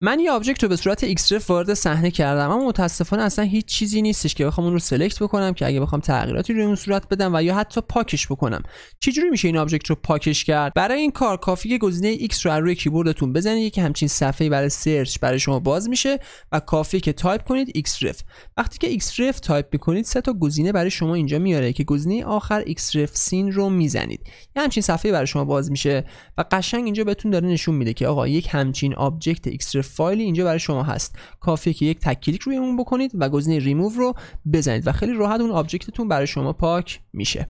من یه آبجکت رو به صورت xref وارد صحنه کردم اما متاسفانه اصلا هیچ چیزی نیستش که بخوام اون رو سلکت بکنم که اگه بخوام تغییراتی روی اون صورت بدم و یا حتی پاکش بکنم چجوری میشه این آبجکت رو پاکش کرد برای این کار که گزینه x رو روی کیبوردتون بزنید که همچین صفحه برای سرچ برای شما باز میشه و کافی که تایپ کنید xref وقتی که xref تایپ میکنید سه تا گزینه برای شما اینجا میاره که گزینه آخر xref سین رو میزنید یه همچین صفحه برای شما باز میشه و قشنگ اینجا بهتون داره نشون میده که آقا یک همچین آبجکت ایکسترف فایلی اینجا برای شما هست کافیه که یک تک کلیک روی اون بکنید و گزینه ریموو رو بزنید و خیلی راحت اون آبجکتتون برای شما پاک میشه